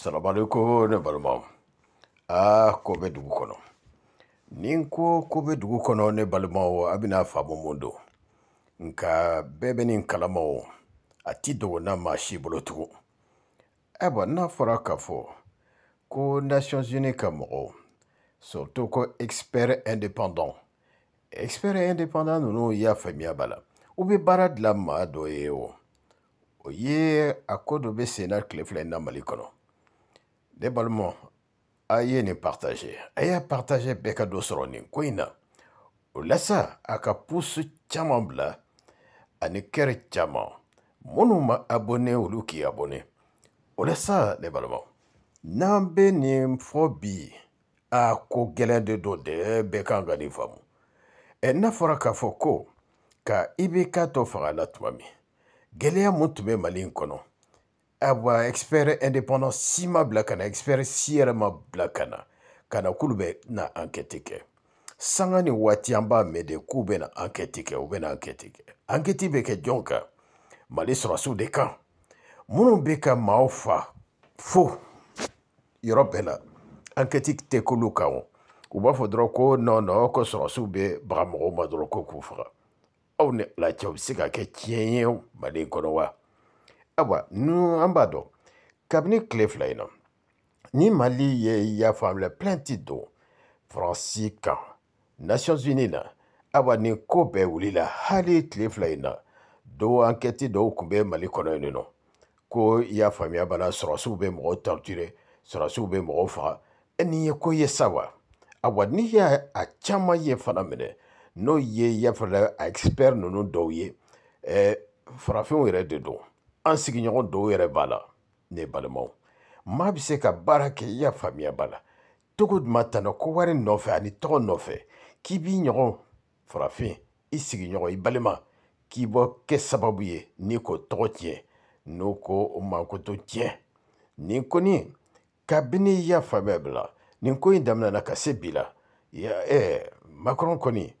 salamualeykum ne balimaw aa ko bɛ dugu kɔnɔ ni n ko ko bɛ dugu kɔnɔ ne balimaw a bɛna faamu mun don nka bɛɛ bɛ nin kalama o a ti dogo na maa si bolo tugun ayiwa n'a fɔra k'a fɔ ko nations unies ka mɔgɔw surtout ko expert indépendant expert indépendant ninnu y'a faamuya b'a la u bɛ baara dilan maa dɔ ye o o ye a ko dɔ bɛ sen na tile fila in na mali kɔnɔ ne balimaw a ye nin partage a y'a partage bɛɛ ka dɔ sɔrɔ nin ko in na o la sa a ka pusu caman bila ani kɛrɛ caman minnu ma abonné olu k'i abonné o la sa ne balimaw n'an bɛ nin fɔ bi a ko gɛlɛn de don dɛ bɛɛ kan ka nin faamu ɛ n'a fɔra k'a fɔ ko ka i bɛ k'a tɔ fanga la tuma min gɛlɛya mun tun bɛ mali in kɔnɔ abwa expert indépendant sima bila kana expert si yɛrɛ ma bila kana kana k'olu bɛ na enquête kɛ sanga ni waati an b'a mɛn de k'u bɛ na enquête kɛ u bɛ na enquête kɛ enquête bɛ kɛ jɔn kan mali sɔrɔsiw de kan minnu bɛ ka maaw fa fo yɔrɔ bɛɛ la enquête tɛ k'olu kan o u b'a fɔ dɔrɔn ko non non ko sɔrɔsiw bɛ baga mɔgɔw ma dɔrɔn ko k'u faga aw ni ala cɛ u bɛ se ka kɛ tiɲɛ ye mali kɔnɔ wa Ayiwa an b'a dɔn kabini tile fila in na ni mali ye ya fanfilɛ plɛnti don faransi kan nations Unies. na ayiwa nin ko bɛɛ wulila hali tile fila in na do ankɛti dɔw tun bɛ mali kɔnɔ yen nɔ ko i y'a faamuya b'a la sɔrɔsiw bɛ mɔgɔw torture sɔrɔsiw bɛ mɔgɔw faga e nin ye ko ye sa wa ayiwa n'i y'a a caman ye fana minɛ n'o ye yafalɛ expert ninnu dɔw ye ɛɛ e, farafinw yɛrɛ de don an sigiɲɔgɔn dɔw yɛrɛ b'a la ne balimaw maa bɛ se ka baara kɛ i y'a faamuya b'a la togo duma tana ko wari nɔfɛ ani tɔgɔ nɔfɛ k'i b'i ɲɔgɔn farafin i sigiɲɔgɔn i balima k'i bɔ kɛ sababu ye ni k'o tɔgɔ tiɲɛ n'o ko o mankoto tiɲɛ nin kɔni kabini i y'a faamuya bila nin ko in daminɛna ka se bi la ɛɛ makɔrɔn kɔni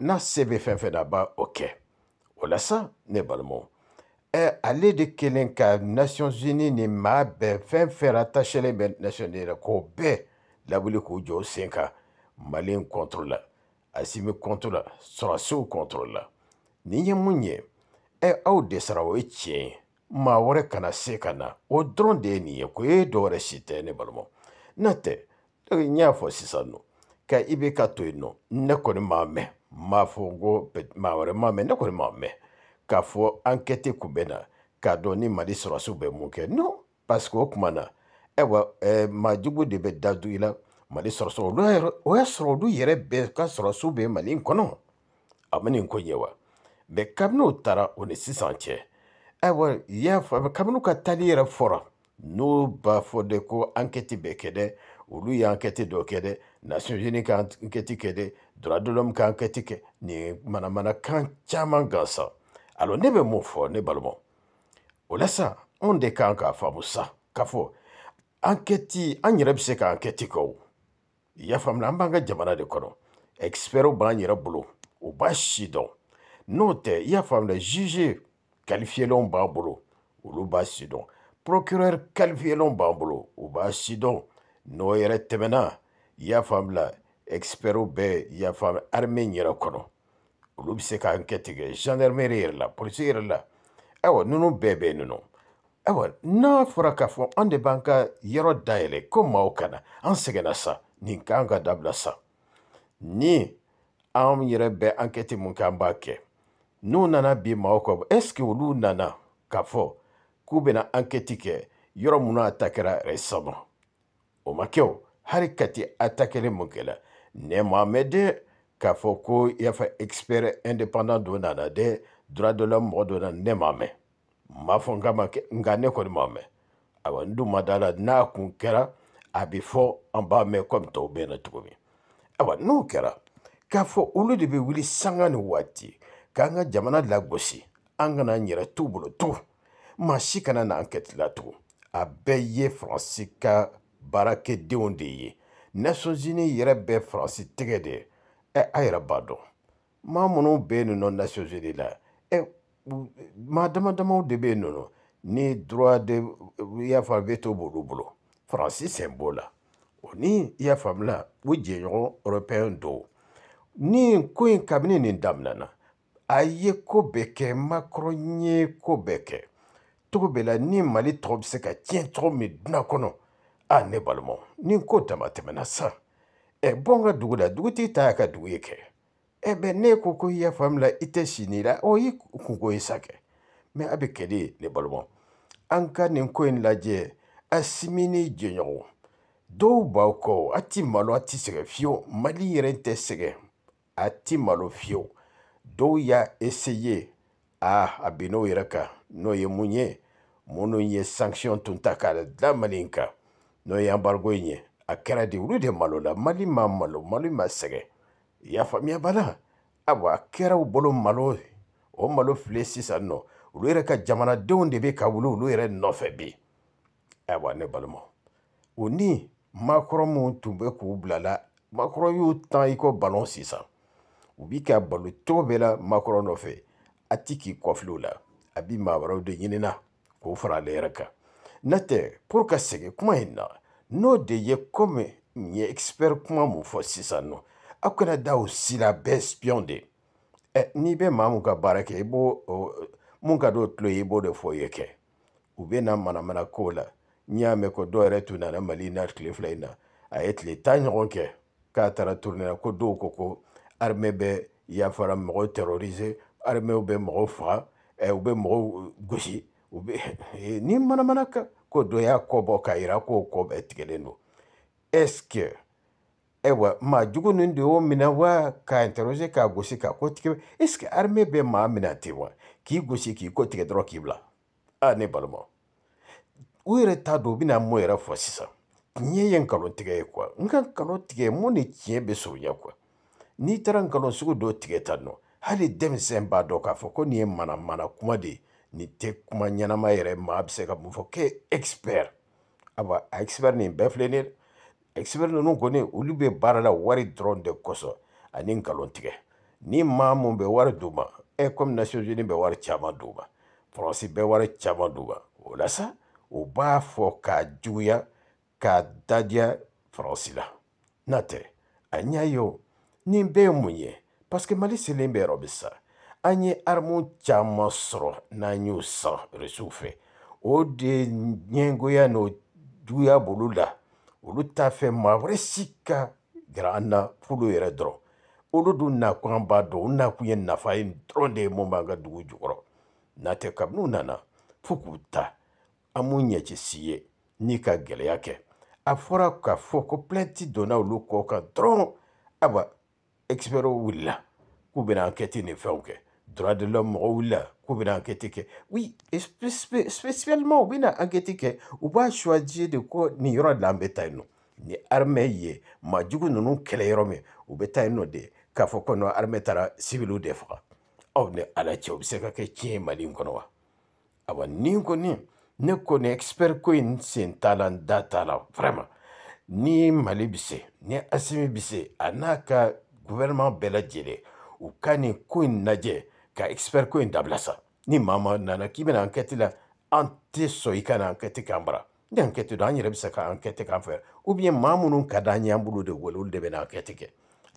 n'a se bɛ fɛn fɛn na a b'a o kɛ o la sa ne balimaw Eh, ale de kelen ka nations unis ni maa bɛɛ fɛn fɛn attachelen bɛ nation yɛrɛ k'o bɛɛ lawuli k'u jɔ u sen kan mali kɔntoro la asimi kɔntoro la sɔrɔsiw kɔntoro la nin ye mun ye ɛ eh, aw dɛsɛra o ye tiɲɛ ye maa wɛrɛ kana se ka na o dɔrɔn de ye nin ye ko e dɔ wɛrɛ si tɛ ne balima n'o tɛ n y'a fɔ sisan nɔ ka i bɛ ka to yen nɔ ne kɔni m'a mɛn n m'a fɔ n ko maa wɛrɛ m'a mɛn ne kɔni m'a mɛn. k'a fɔ ankɛti kun bɛ na k'a dɔn ni mali sɔrɔsiw bɛ mun kɛ non parce que o tuma na ayiwa ɛɛ e, maa jugu de bɛ da du i la mali sɔrɔsɔrɔ olu yɛrɛ o y'a sɔrɔ olu yɛrɛ bɛɛ ka sɔrɔsiw bɛ mali in kɔnɔ a ma nin ko ɲɛ wa mɛ kabini o taara o ni sisan cɛ ayiwa y'a fɔ kabini u ka taali yɛrɛ fɔra n'o b'a fɔ de ko ankɛti bɛ kɛ dɛ olu ye ankɛti dɔ kɛ dɛ nations unies ka ankɛti kɛ dɛ droit ka ankɛti kɛ nin manamanakan caman gansan alors ne bɛ mun fɔ ne balimaw o la sa anw de kan k'a faamu sa k'a fɔ enquête an yɛrɛ bɛ se ka enquête kɛ o i y'a faamu an b'an ka jamana de kɔnɔ experts b'an yɛrɛ bolo u b'a si dɔn n'o tɛ i y'a faamu juge qualifiélenw b'an bolo olu b'a si dɔn procureur qualifiélenw b'an bolo u b'a si dɔn n'o yɛrɛ tɛmɛna i y'a faamu experts bɛɛ i y'a faamu armée yɛrɛ kɔnɔ olu bɛ se ka enquête kɛ gendarmerie yɛrɛ la polisi yɛrɛ la ayiwa ninnu bɛɛ bɛ yen ninnu ayiwa n'a fɔra k'a fɔ an de b'an ka yɔrɔ dayɛlɛ ko maaw kana an sɛgɛnna sa nin k'an ka dabila sa ni an yɛrɛ bɛ enquête mun kɛ an b'a kɛ n'u nana bi maaw kɔ est ce que olu nana k'a fɔ k'u bɛna enquête kɛ yɔrɔ minnu atakɛra yɛrɛ sama o ma kɛ o hali kati atakɛli mun kɛla ne mohamɛdi k'a fɔ ko i y'a fɔ expert indépendant dɔ nana dɛ droit de l'homme mɔgɔ dɔ nana ne m'a mɛn n b'a fɔ n k'a ma kɛ nka ne kɔni m'a mɛn ayiwa n dun ma d'a la n'a kun kɛra a bɛ fɔ an b'a mɛn komi tɔw bɛ na cogo min ayiwa n'o kɛra k'a fɔ olu de bɛ wuli sanga ni waati k'an ka jamana lagosi an kana n yɛrɛ t'u bolo tugun maa si kana na an kɛtila tugun a bɛɛ ye faransi ka baarakɛdenw de ye nations unis yɛrɛ bɛ faransi tɛgɛ de ye Ɛ a yɛrɛ b'a dɔn maa minnu bɛ yen nɔ Nations Unies la ɛ maa dama damaw de bɛ yen nɔ ni droit de i y'a faamu veto b'olu bolo Faransi sen b'o la o ni i y'a faamu la o jɛɲɔgɔn européen dɔw ni ko in kabini nin daminɛna a ye ko bɛɛ kɛ Macron ye ko bɛɛ kɛ cogo bɛɛ la ni Mali tɔw bɛ se ka tiɲɛ cogo min dunan kɔnɔ a ne balimaw ni ko dama tɛmɛna sisan ɛ eh, bɔ n ka dugu la dugutigi ta y'a ka dugu ye kɛ eh, ɛ bɛn ne ko ko i y'a faamula i tɛ si nin la o oh, y'i kunko ye sa kɛ mɛ a bɛ kɛlɛ ye ne balimaw an ka nin ko in lajɛ a simi ni jɛɲɔgɔn dɔw b'aw kɔ a ti malo a ti sɛgɛn fiyewu mali yɛrɛ tɛ sɛgɛn a ti malo fiyewu dɔw y'a eseye ah a bin n'o yɛrɛ kan n'o ye mun ye minnu ye sanction tun ta k'a la da mali in kan n'o ye embargo in ye a kɛra de olu de malola mali ma malo mali ma sɛgɛ i y'a faamuya bala ayiwa a kɛra u bolo malo o malo filɛ sisan nɔ olu yɛrɛ ka jamanadenw de bɛ ka wuli olu yɛrɛ nɔfɛ bi ayiwa ne balima o ni maakɔrɔ minnu tun bɛ k'u bilala maakɔrɔ y'u tan i kɔ balon sisan u b'i ka balo cogo bɛɛ la maakɔrɔ nɔfɛ a ti k'i kɔfilɛ la a bi maa wɛrɛw de ɲinina k'o fara ale yɛrɛ kan n'o tɛ pour ka segin kuma in na n'o de ye komi nin ye expert kuma mun fɔ sisan nɔ aw kana da o si la bɛɛ espion de ɛ n'i bɛ maa mun ka baara kɛ i b'o mun ka d'o tulo ye i b'o de fɔ i ye kɛ u bɛ na manamana kow la n'i y'a mɛn ko dɔw yɛrɛ tun nana mali na tile fila in na a ye tile tan ɲɔgɔn kɛ k'a taara tournée ko dɔw ko ko armée bɛ yafara mɔgɔw terroriser armée bɛ mɔgɔw faga ɛ u bɛ mɔgɔw gosi u bɛ ni manamana kan ko dɔ y'a kɔ bɔ k'a yira k'o kɔ bɛɛ tigɛlen don ɛsike ayiwa maa jugu ninnu de y'o minɛ wa k'a interroger k'a gosi k'a ko tigɛ ɛsike armée bɛ maa minɛ ten wa k'i gosi k'i ko tigɛ dɔrɔn k'i bila a ne balimaw u yɛrɛ t'a dɔn u bɛna mun yɛrɛ fɔ sisan tiɲɛ ye nkalon tigɛ ye kuwa n ka nkalon tigɛ mun ni tiɲɛ bɛ surunya kuwa n'i taara nkalon sugu dɔ tigɛ tan nɔ hali denmisɛn b'a dɔn k'a fɔ ko nin ye mana mana kuma de ye Ni tɛ kuma ɲɛnama yɛrɛ maa bɛ se ka mun fɔ k'e expert aba expert nin bɛɛ filɛ nin expert ninnu kɔni olu bɛ baara la wari dɔrɔn de kosɔn ani nkalon tigɛ ni maa mun bɛ wari d'u ma e comme nations unies bɛ wari caman d'u ma faransi bɛ wari caman d'u ma o la sa u b'a fɔ k'a juguya k'a dadiya faransi la n'a tɛ a ɲɛ ye o nin bɛɛ ye mun ye parce que mali selen bɛ yɔrɔ min sisan anyị arụmụcha mọsụrụ n'anya ụsọ resufe o de nyengo ya na duya bolo la olu t'a fɛ maa wɛrɛ si ka gɛrɛ an na folo yɛrɛ dɔrɔn olu dun nakun an b'a dɔn o nakun ye nafa ye dɔrɔn de ye mun b'an ka dugu jukɔrɔ n'a tɛ kabini u nana fo k'u ta an m'u ɲɛci si ye n'i ka gɛlɛya kɛ a fɔra k'a fɔ ko plɛnti donna olu kɔ kan dɔrɔn aba ɛkisipɛriw wulila k'u bɛna ankɛti ni fɛnw kɛ droit de l'homme ou la kubina anketike oui spécialement ubina que ou pas choisir de quoi ni aura de la an ah ni armée ye majugu ninnu kɛlɛ yɔrɔ min u bɛ taa yen nɔ de k'a fɔ ko non armée taara civiliw de faga aw ni ala cɛ o bɛ se ka kɛ tiɲɛ ye mali in kɔnɔ wa awa ne connaît expert quoi une c'est t'a la n vraiment ni mali ni assimilé bɛ gouvernement bɛɛ lajɛlen u ka nin ko ka expert ko in dabila sa ni maa ma nana k'i bɛna enquête la an tɛ sɔn i ka na enquête k'an bara ni enquête don an yɛrɛ bɛ se ka enquête k'an fɛ ou bien maa minnu ka d'an ye an b'olu de wele olu de bɛ na enquête kɛ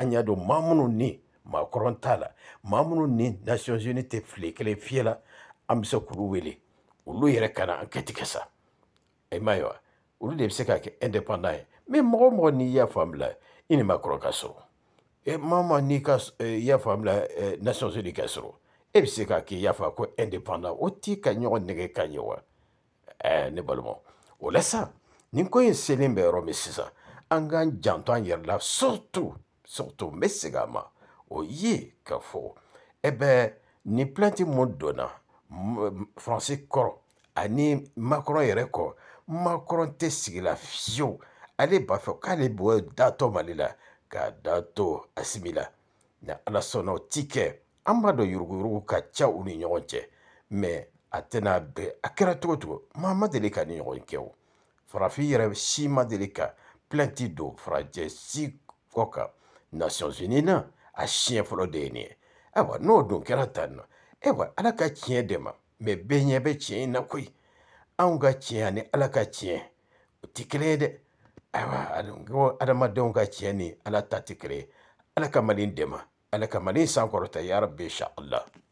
an y'a dɔn maa minnu ni maa kɔrɔn t'a la maa minnu ni Nations Unies tɛ file kelen fiyɛ la an bɛ se k'olu wele olu yɛrɛ ka na enquête kɛ sa i m'a ye wa olu de bɛ se ka kɛ indépendant ye mais mɔgɔ o mɔgɔ n'i y'a fan bila i ni maa kɔrɔ ka sɔrɔ maa eh, o maa n'i ka eh, i y'a fan bila eh, Nations Unies ka sɔrɔ e bɛ se k'a k'i y'a fɔ ko indépendant o t'i ka ɲɔgɔn nɛgɛ ka ɲɛ wa ɛɛ ne balimaw o la sa nin ko in selen bɛ yɔrɔ min sisan an k'an janto an yɛrɛ la surtout surtout n bɛ segin a ma o ye k'a fɔ ɛ bɛ nin plainte mun donna faransi kɔrɔ ani makɔrɔn yɛrɛ kɔ makɔrɔn tɛ sigi la fiyewu ale b'a fɛ k'ale b'o datɔ mali la k'a da to asimi la na ala sɔnna o ti kɛ an b'a dɔn yuruguyurugu ka ca u ni ɲɔgɔn cɛ mɛ a tɛna bɛn a kɛra cogo cogo maa ma deli ka ni ɲɔgɔn kɛ o farafin yɛrɛ si ma deli ka plɛnti don farajɛ si kɔ kan nations unies na a siɲɛ fɔlɔ de ye nin ye ayiwa n'o dun kɛra tan nɔ ayiwa ala ka tiɲɛ dɛmɛ mɛ bɛɛ ɲɛ bɛ tiɲɛ in na koyi anw ka tiɲɛ ani ala ka tiɲɛ o tɛ kelen ye dɛ ayiwa ko adamadenw ka tiɲɛ ni ala ta tɛ kelen ye ala ka mali dɛmɛ أنا كمان إنسان يا رب إن شاء الله